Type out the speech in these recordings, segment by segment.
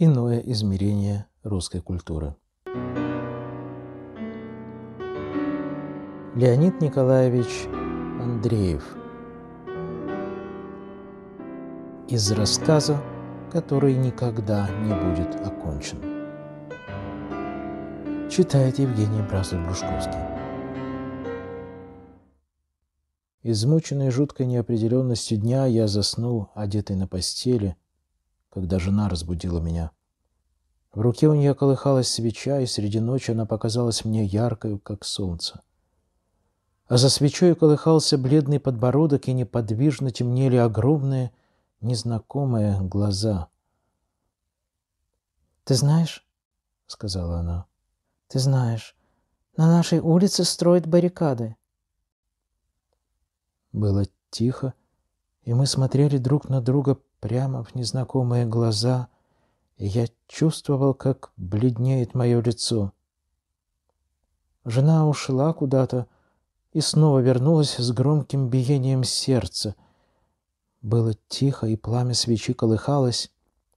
иное измерение русской культуры. Леонид Николаевич Андреев из рассказа, который никогда не будет окончен. Читает Евгений Бразов-Брушковский. Измученный жуткой неопределенностью дня, я заснул, одетый на постели – когда жена разбудила меня. В руке у нее колыхалась свеча, и среди ночи она показалась мне яркою, как солнце. А за свечой колыхался бледный подбородок, и неподвижно темнели огромные, незнакомые глаза. «Ты знаешь?» — сказала она. «Ты знаешь, на нашей улице строят баррикады». Было тихо, и мы смотрели друг на друга, прямо в незнакомые глаза, и я чувствовал, как бледнеет мое лицо. Жена ушла куда-то и снова вернулась с громким биением сердца. Было тихо, и пламя свечи колыхалось,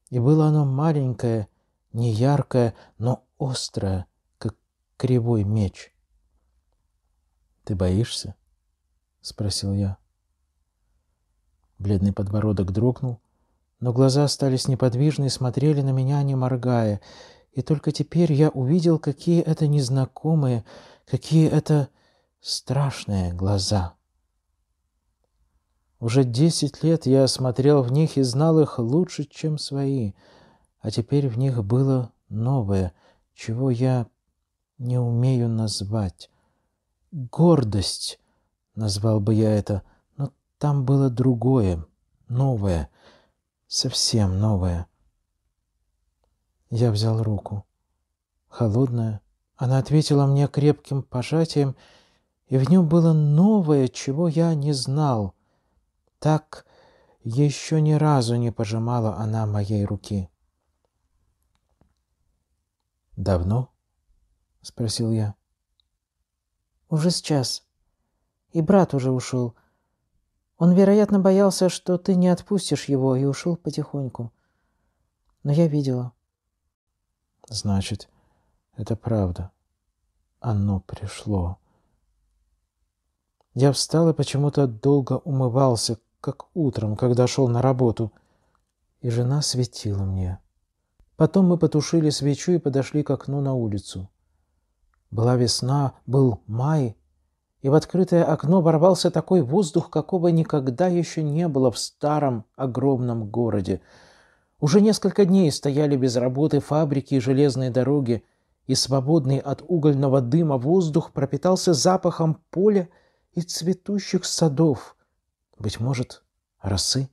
и было оно маленькое, неяркое, но острое, как кривой меч. «Ты боишься?» — спросил я. Бледный подбородок дрогнул, но глаза остались неподвижны и смотрели на меня, не моргая. И только теперь я увидел, какие это незнакомые, какие это страшные глаза. Уже десять лет я смотрел в них и знал их лучше, чем свои, а теперь в них было новое, чего я не умею назвать. Гордость, назвал бы я это, но там было другое, новое — совсем новое. Я взял руку. Холодная. Она ответила мне крепким пожатием, и в нем было новое, чего я не знал. Так еще ни разу не пожимала она моей руки. «Давно?» — спросил я. «Уже сейчас. И брат уже ушел. Он, вероятно, боялся, что ты не отпустишь его, и ушел потихоньку. Но я видела. Значит, это правда. Оно пришло. Я встал и почему-то долго умывался, как утром, когда шел на работу. И жена светила мне. Потом мы потушили свечу и подошли к окну на улицу. Была весна, был май, и в открытое окно ворвался такой воздух, какого никогда еще не было в старом огромном городе. Уже несколько дней стояли без работы фабрики и железные дороги, и свободный от угольного дыма воздух пропитался запахом поля и цветущих садов, быть может, росы.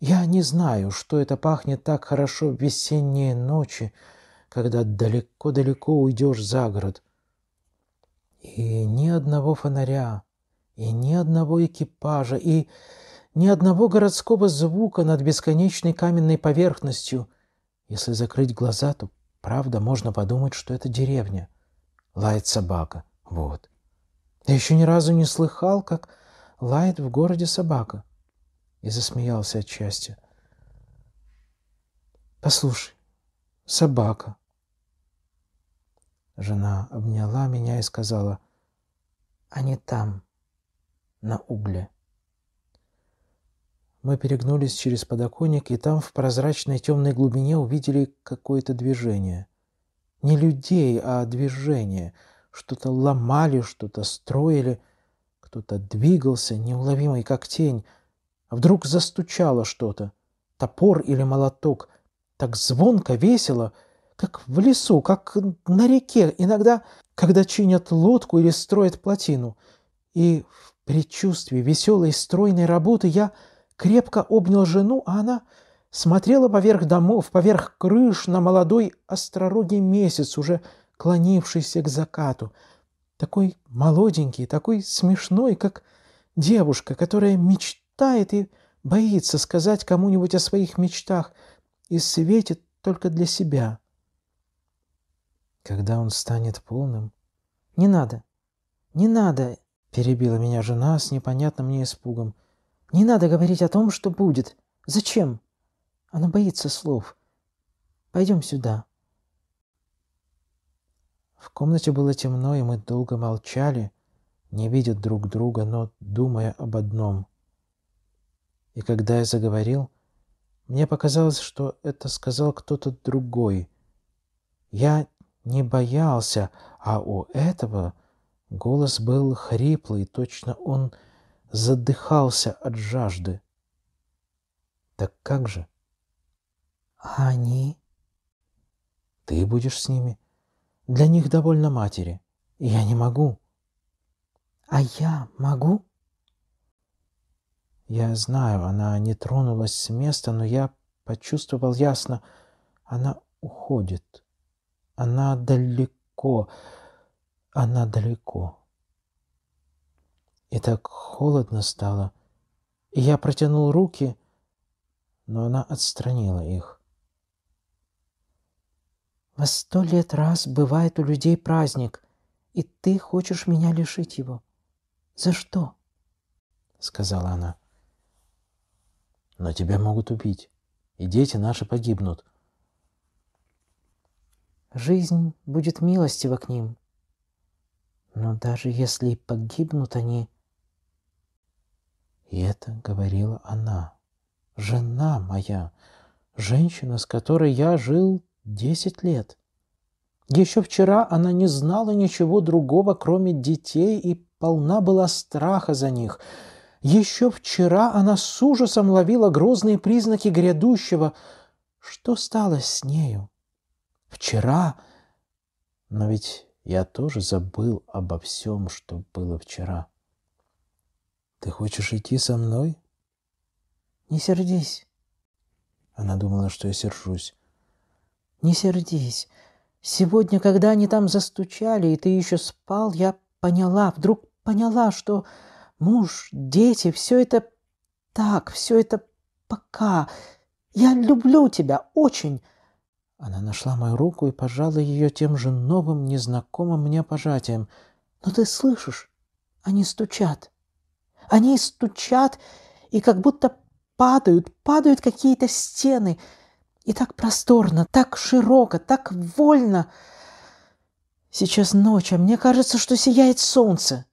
Я не знаю, что это пахнет так хорошо в весенние ночи, когда далеко-далеко уйдешь за город — и ни одного фонаря, и ни одного экипажа, и ни одного городского звука над бесконечной каменной поверхностью. Если закрыть глаза, то правда можно подумать, что это деревня. Лает собака. Вот. Я еще ни разу не слыхал, как лает в городе собака. И засмеялся от счастья. Послушай, собака, Жена обняла меня и сказала, «Они там, на угле». Мы перегнулись через подоконник, и там в прозрачной темной глубине увидели какое-то движение. Не людей, а движение. Что-то ломали, что-то строили, кто-то двигался, неуловимый, как тень. А вдруг застучало что-то, топор или молоток, так звонко, весело — как в лесу, как на реке, иногда, когда чинят лодку или строят плотину. И в предчувствии веселой стройной работы я крепко обнял жену, а она смотрела поверх домов, поверх крыш на молодой остророгий месяц, уже клонившийся к закату. Такой молоденький, такой смешной, как девушка, которая мечтает и боится сказать кому-нибудь о своих мечтах и светит только для себя когда он станет полным. «Не надо! Не надо!» – перебила меня жена с непонятным мне испугом. «Не надо говорить о том, что будет. Зачем?» Она боится слов. «Пойдем сюда». В комнате было темно, и мы долго молчали, не видя друг друга, но думая об одном. И когда я заговорил, мне показалось, что это сказал кто-то другой. Я не боялся, а у этого голос был хриплый, точно он задыхался от жажды. Так как же? они? Ты будешь с ними. Для них довольно матери. Я не могу. А я могу? Я знаю, она не тронулась с места, но я почувствовал ясно, она уходит. Она далеко, она далеко. И так холодно стало. И я протянул руки, но она отстранила их. Во сто лет раз бывает у людей праздник, и ты хочешь меня лишить его. За что? Сказала она. Но тебя могут убить, и дети наши погибнут. Жизнь будет милостива к ним. Но даже если погибнут они... И это говорила она, жена моя, женщина, с которой я жил десять лет. Еще вчера она не знала ничего другого, кроме детей, и полна была страха за них. Еще вчера она с ужасом ловила грозные признаки грядущего. Что стало с нею? Вчера? Но ведь я тоже забыл обо всем, что было вчера. Ты хочешь идти со мной? Не сердись. Она думала, что я сержусь. Не сердись. Сегодня, когда они там застучали, и ты еще спал, я поняла, вдруг поняла, что муж, дети, все это так, все это пока. Я люблю тебя очень. Она нашла мою руку и пожала ее тем же новым, незнакомым мне пожатием. «Но ты слышишь? Они стучат. Они стучат, и как будто падают, падают какие-то стены. И так просторно, так широко, так вольно. Сейчас ночь, а мне кажется, что сияет солнце.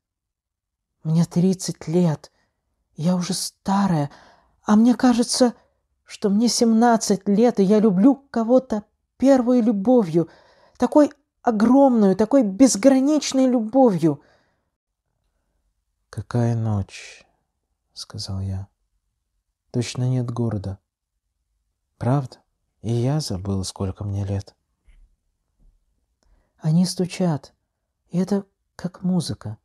Мне тридцать лет, я уже старая, а мне кажется, что мне семнадцать лет, и я люблю кого-то первой любовью, такой огромную, такой безграничной любовью. «Какая ночь!» — сказал я. «Точно нет города. Правда? И я забыл, сколько мне лет». Они стучат, и это как музыка,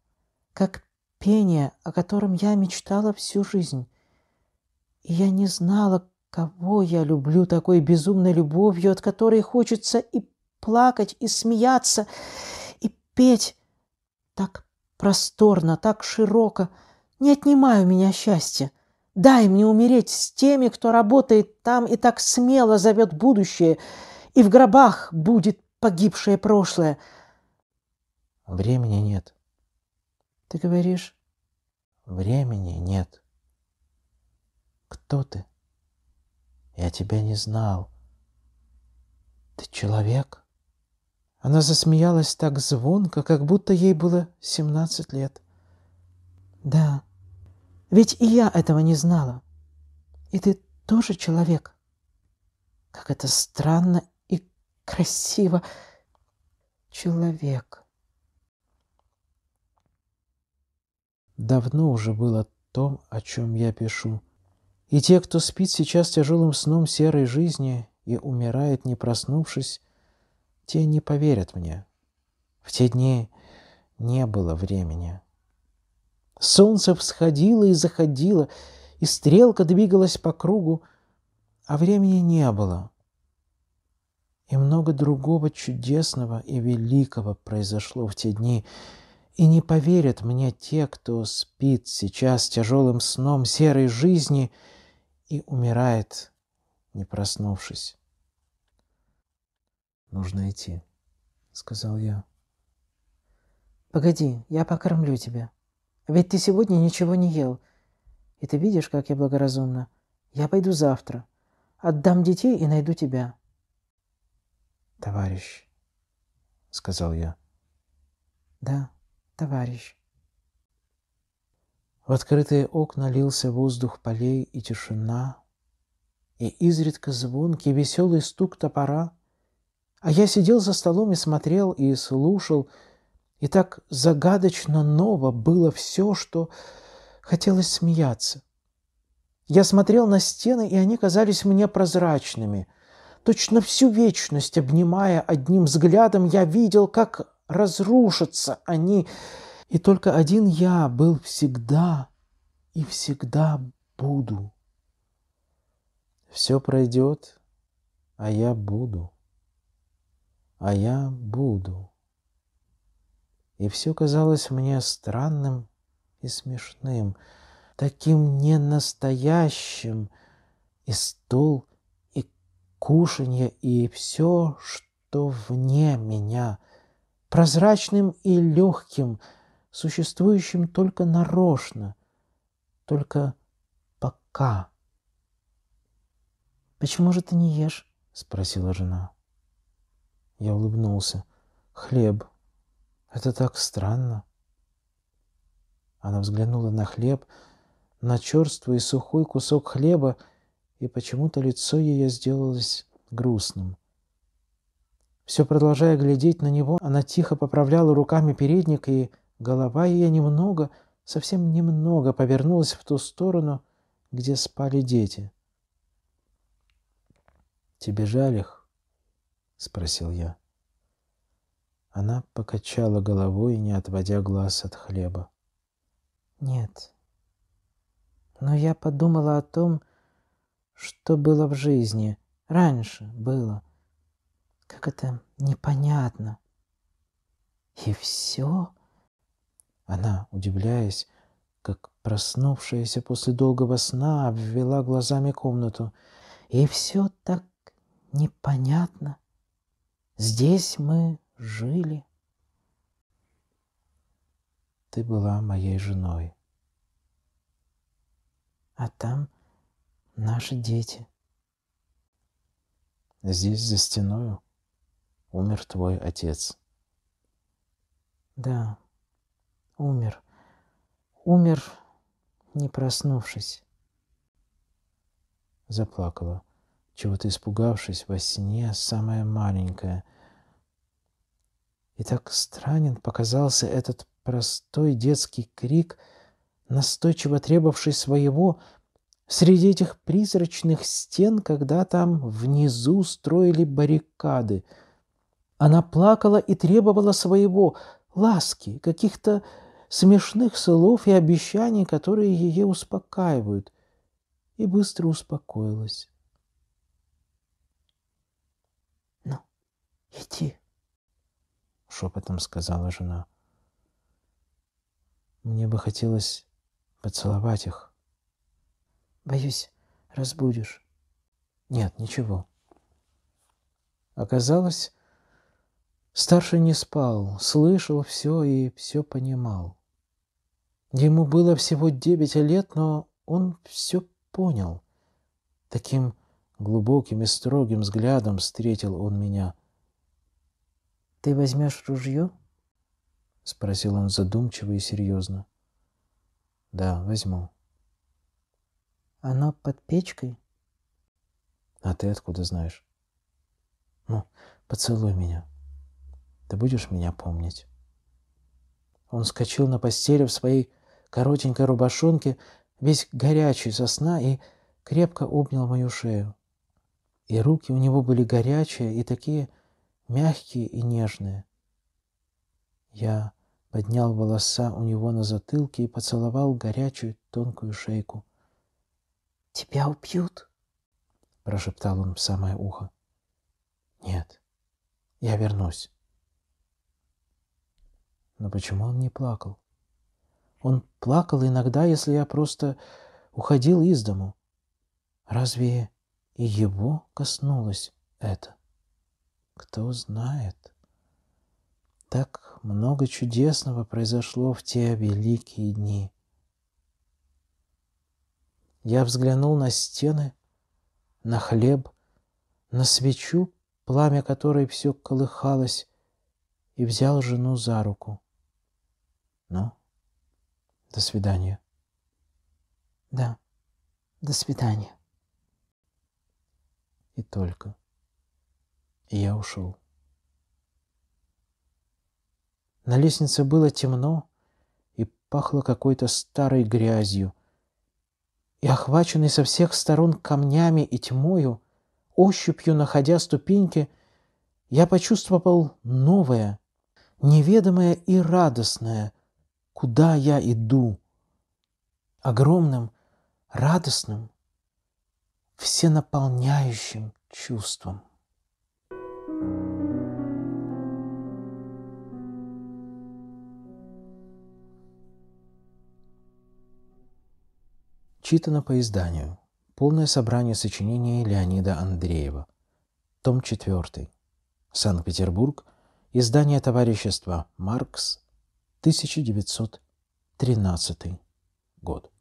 как пение, о котором я мечтала всю жизнь. И я не знала, Кого я люблю такой безумной любовью, от которой хочется и плакать, и смеяться, и петь? Так просторно, так широко. Не отнимай у меня счастья. Дай мне умереть с теми, кто работает там и так смело зовет будущее, и в гробах будет погибшее прошлое. Времени нет. Ты говоришь? Времени нет. Кто ты? Я тебя не знал. Ты человек? Она засмеялась так звонко, как будто ей было семнадцать лет. Да, ведь и я этого не знала. И ты тоже человек. Как это странно и красиво. Человек. Давно уже было то, о чем я пишу. И те, кто спит сейчас тяжелым сном серой жизни и умирает, не проснувшись, те не поверят мне. В те дни не было времени. Солнце всходило и заходило, и стрелка двигалась по кругу, а времени не было. И много другого чудесного и великого произошло в те дни, и не поверят мне те, кто спит сейчас тяжелым сном серой жизни — и умирает, не проснувшись. «Нужно идти», — сказал я. «Погоди, я покормлю тебя. Ведь ты сегодня ничего не ел. И ты видишь, как я благоразумна. Я пойду завтра. Отдам детей и найду тебя». «Товарищ», — сказал я. «Да, товарищ», в открытые окна лился воздух полей и тишина, и изредка звонкий веселый стук топора. А я сидел за столом и смотрел, и слушал, и так загадочно ново было все, что хотелось смеяться. Я смотрел на стены, и они казались мне прозрачными. Точно всю вечность, обнимая одним взглядом, я видел, как разрушатся они, и только один я был всегда и всегда буду. Все пройдет, а я буду, а я буду. И все казалось мне странным и смешным, таким ненастоящим, и стол, и кушанье, и все, что вне меня, прозрачным и легким – существующим только нарочно, только пока. «Почему же ты не ешь?» — спросила жена. Я улыбнулся. «Хлеб. Это так странно». Она взглянула на хлеб, на черствый и сухой кусок хлеба, и почему-то лицо ее сделалось грустным. Все продолжая глядеть на него, она тихо поправляла руками передник и Голова ее немного, совсем немного повернулась в ту сторону, где спали дети. «Тебе жаль их?» — спросил я. Она покачала головой, не отводя глаз от хлеба. «Нет. Но я подумала о том, что было в жизни. Раньше было. Как это непонятно. И все...» Она, удивляясь, как проснувшаяся после долгого сна, обвела глазами комнату. И все так непонятно. Здесь мы жили. Ты была моей женой. А там наши дети. Здесь, за стеною, умер твой отец. Да, умер. Умер, не проснувшись. Заплакала, чего-то испугавшись во сне, самая маленькая. И так странен показался этот простой детский крик, настойчиво требовавший своего среди этих призрачных стен, когда там внизу строили баррикады. Она плакала и требовала своего, ласки, каких-то смешных слов и обещаний, которые ее успокаивают, и быстро успокоилась. «Ну, иди», — шепотом сказала жена. «Мне бы хотелось поцеловать их». «Боюсь, разбудишь». «Нет, ничего». Оказалось, Старший не спал, слышал все и все понимал. Ему было всего девять лет, но он все понял. Таким глубоким и строгим взглядом встретил он меня. «Ты возьмешь ружье?» — спросил он задумчиво и серьезно. «Да, возьму». «Оно под печкой?» «А ты откуда знаешь?» «Ну, поцелуй меня. Ты будешь меня помнить?» Он вскочил на постели в своей коротенькой рубашонке, весь горячий со сна и крепко обнял мою шею. И руки у него были горячие и такие мягкие и нежные. Я поднял волоса у него на затылке и поцеловал горячую тонкую шейку. «Тебя убьют?» — прошептал он в самое ухо. «Нет, я вернусь». Но почему он не плакал? Он плакал иногда, если я просто уходил из дому. Разве и его коснулось это? Кто знает. Так много чудесного произошло в те великие дни. Я взглянул на стены, на хлеб, на свечу, пламя которой все колыхалось, и взял жену за руку. «Ну, до свидания. Да, до свидания. И только. я ушел. На лестнице было темно и пахло какой-то старой грязью. И охваченный со всех сторон камнями и тьмою, ощупью находя ступеньки, я почувствовал новое, неведомое и радостное, куда я иду, огромным, радостным, всенаполняющим чувством. Читано по изданию. Полное собрание сочинений Леонида Андреева. Том 4. Санкт-Петербург. Издание товарищества «Маркс. 1913 год.